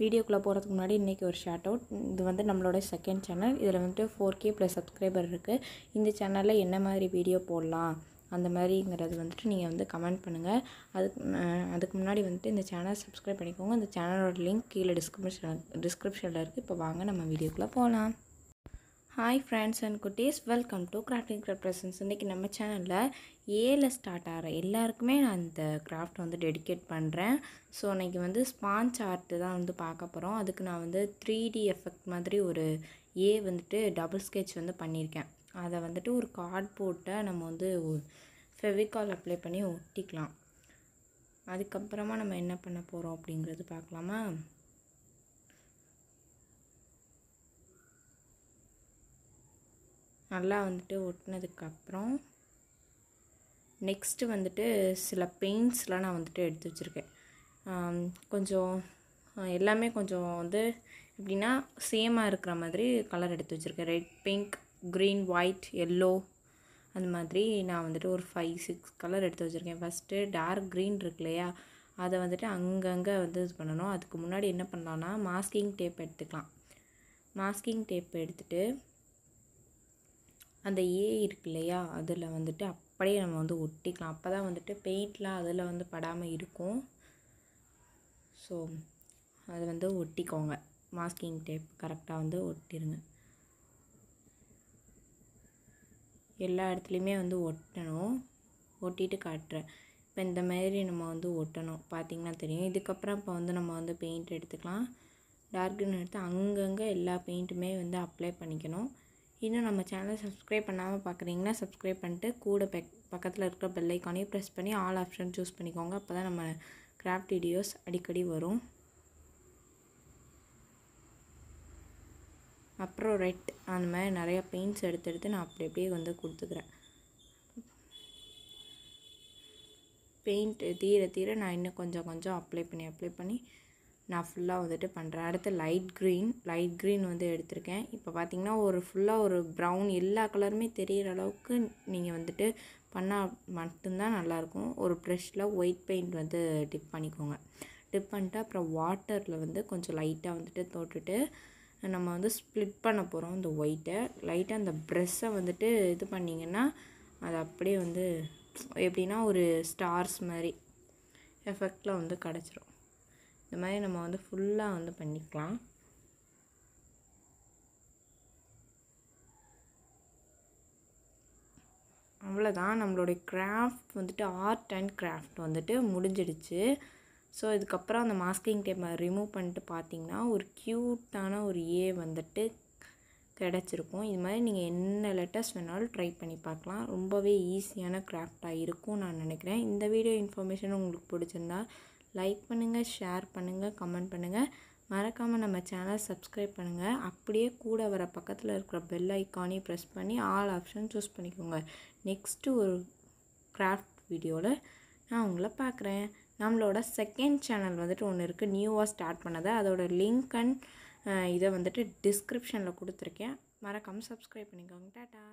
வீடியோக்குள்ளே போகிறதுக்கு முன்னாடி இன்றைக்கி ஒரு ஷார்ட் அவுட் இது வந்து நம்மளோட செகண்ட் சேனல் இதில் வந்துட்டு ஃபோர் கே ப்ளஸ் சப்ஸ்கிரைபர் இருக்குது இந்த சேனலில் என்ன மாதிரி வீடியோ போடலாம் அந்த மாதிரிங்கிறது வந்துட்டு நீங்கள் வந்து கமெண்ட் பண்ணுங்கள் அதுக்கு அதுக்கு முன்னாடி வந்துட்டு இந்த சேனல் சப்ஸ்கிரைப் பண்ணிக்கோங்க இந்த சேனலோட லிங்க் கீழே டிஸ்கிரிப்ஷன் டிஸ்கிரிப்ஷனில் இருக்குது இப்போ வாங்க நம்ம வீடியோக்குள்ளே போகலாம் ஹாய் ஃப்ரெண்ட்ஸ் அண்ட் குட்டீஸ் welcome to crafting craft presence இன்றைக்கி நம்ம சேனலில் ஏல ஸ்டார்ட் ஆகிற எல்லாருக்குமே நான் இந்த கிராஃப்ட் வந்து டெடிகேட் பண்ணுறேன் ஸோ இன்றைக்கி வந்து ஸ்பாஞ்ச் ஆர்ட்டு தான் வந்து பார்க்க போகிறோம் அதுக்கு நான் வந்து த்ரீ டி எஃபெக்ட் மாதிரி ஒரு ஏ வந்துட்டு டபுள் ஸ்கெட்ச் வந்து பண்ணியிருக்கேன் அதை வந்துட்டு ஒரு கார்ட் போட்டை நம்ம வந்து ஃபெவிகால் அப்ளை பண்ணி ஒட்டிக்கலாம் அதுக்கப்புறமா நம்ம என்ன பண்ண போகிறோம் அப்படிங்கிறது பார்க்கலாமா நல்லா வந்துட்டு ஒட்டினதுக்கப்புறம் நெக்ஸ்ட்டு வந்துட்டு சில பெயிண்ட்ஸ்லாம் நான் வந்துட்டு எடுத்து வச்சுருக்கேன் கொஞ்சம் எல்லாமே கொஞ்சம் வந்து எப்படின்னா சேமாக இருக்கிற மாதிரி கலர் எடுத்து வச்சுருக்கேன் red pink green white yellow அந்த மாதிரி நான் வந்துட்டு ஒரு ஃபைவ் சிக்ஸ் கலர் எடுத்து வச்சுருக்கேன் ஃபஸ்ட்டு டார்க் க்ரீன் இருக்கு இல்லையா அதை வந்துட்டு அங்கங்கே வந்து இது பண்ணணும் அதுக்கு முன்னாடி என்ன பண்ணலான்னா மாஸ்கிங் டேப் எடுத்துக்கலாம் மாஸ்கிங் டேப் எடுத்துகிட்டு அந்த ஏ இருக்கு இல்லையா அதில் வந்துட்டு அப்படியே நம்ம வந்து ஒட்டிக்கலாம் அப்போ தான் வந்துட்டு பெயிண்ட்லாம் அதில் வந்து படாமல் இருக்கும் ஸோ அது வந்து ஒட்டிக்கோங்க மாஸ்கிங் டேப் கரெக்டாக வந்து ஒட்டிடுங்க எல்லா இடத்துலையுமே வந்து ஒட்டணும் ஒட்டிட்டு காட்டுறேன் இப்போ இந்த மாதிரி நம்ம வந்து ஒட்டணும் பார்த்திங்கன்னா தெரியும் இதுக்கப்புறம் இப்போ வந்து நம்ம வந்து பெயிண்ட் எடுத்துக்கலாம் டார்க்னு எடுத்து அங்கங்கே எல்லா பெயிண்ட்டுமே வந்து அப்ளை பண்ணிக்கணும் இன்னும் நம்ம சேனலை சப்ஸ்கிரைப் பண்ணாமல் பார்க்குறீங்கன்னா சப்ஸ்கிரைப் பண்ணிட்டு கூட பெக் பக்கத்தில் இருக்கிற பெல்லைக்கானே ப்ரெஸ் பண்ணி ஆல் ஆப்ஷன் சூஸ் பண்ணிக்கோங்க அப்போ தான் நம்ம கிராஃப்ட் வீடியோஸ் அடிக்கடி வரும் அப்புறம் ரெட் அந்த மாதிரி நிறையா பெயிண்ட்ஸ் எடுத்து எடுத்து நான் அப்படி அப்படியே வந்து கொடுத்துக்கிறேன் பெயிண்ட் தீர தீர நான் இன்னும் கொஞ்சம் கொஞ்சம் அப்ளை பண்ணி அப்ளை பண்ணி நான் ஃபுல்லாக வந்துட்டு பண்ணுறேன் அடுத்து லைட் க்ரீன் லைட் க்ரீன் வந்து எடுத்திருக்கேன் இப்போ பார்த்தீங்கன்னா ஒரு ஃபுல்லாக ஒரு ப்ரௌன் எல்லா கலருமே தெரிகிற அளவுக்கு நீங்கள் வந்துட்டு பண்ணால் மட்டும்தான் நல்லாயிருக்கும் ஒரு ப்ரெஷ்ஷில் ஒயிட் பெயிண்ட் வந்து டிப் பண்ணிக்கோங்க டிப் பண்ணிட்டு அப்புறம் வாட்டரில் வந்து கொஞ்சம் லைட்டாக வந்துட்டு தோட்டுட்டு நம்ம வந்து ஸ்ப்ளிட் பண்ண போகிறோம் இந்த ஒயிட்டை லைட்டாக அந்த ப்ரெஷ்ஷை வந்துட்டு இது பண்ணிங்கன்னா அது அப்படியே வந்து எப்படின்னா ஒரு ஸ்டார்ஸ் மாதிரி எஃபெக்டில் வந்து கிடச்சிரும் இந்த மாதிரி நம்ம வந்து ஃபுல்லாக வந்து பண்ணிக்கலாம் அவ்வளோதான் நம்மளுடைய கிராஃப்ட் வந்துட்டு ஆர்ட் அண்ட் கிராஃப்ட் வந்துட்டு முடிஞ்சிடுச்சு ஸோ இதுக்கப்புறம் அந்த மாஸ்கிங் டேப்பை ரிமூவ் பண்ணிட்டு பார்த்தீங்கன்னா ஒரு க்யூட்டான ஒரு ஏ வந்துட்டு கிடச்சிருக்கும் இது மாதிரி நீங்கள் என்ன லெட்டர்ஸ் வேணாலும் ட்ரை பண்ணி பார்க்கலாம் ரொம்பவே ஈஸியான கிராஃப்டாக இருக்கும் நான் நினைக்கிறேன் இந்த வீடியோ இன்ஃபர்மேஷன் உங்களுக்கு பிடிச்சிருந்தா லைக் பண்ணுங்கள் ஷேர் பண்ணுங்கள் கமெண்ட் பண்ணுங்கள் மறக்காமல் நம்ம சேனல் சப்ஸ்கிரைப் பண்ணுங்கள் அப்படியே கூட வர பக்கத்தில் இருக்கிற பெல் ஐக்கானையும் ப்ரெஸ் பண்ணி ஆல் ஆப்ஷன் சூஸ் பண்ணிக்கோங்க நெக்ஸ்ட்டு ஒரு கிராஃப்ட் வீடியோவில் நான் உங்களை பார்க்குறேன் நம்மளோட செகண்ட் சேனல் வந்துட்டு ஒன்று இருக்குது நியூவாக ஸ்டார்ட் பண்ணதை அதோடய லிங்க் அண்ட் இதை வந்துட்டு டிஸ்கிரிப்ஷனில் கொடுத்துருக்கேன் மறக்காமல் சப்ஸ்கிரைப் பண்ணிக்கோங்க டாட்டா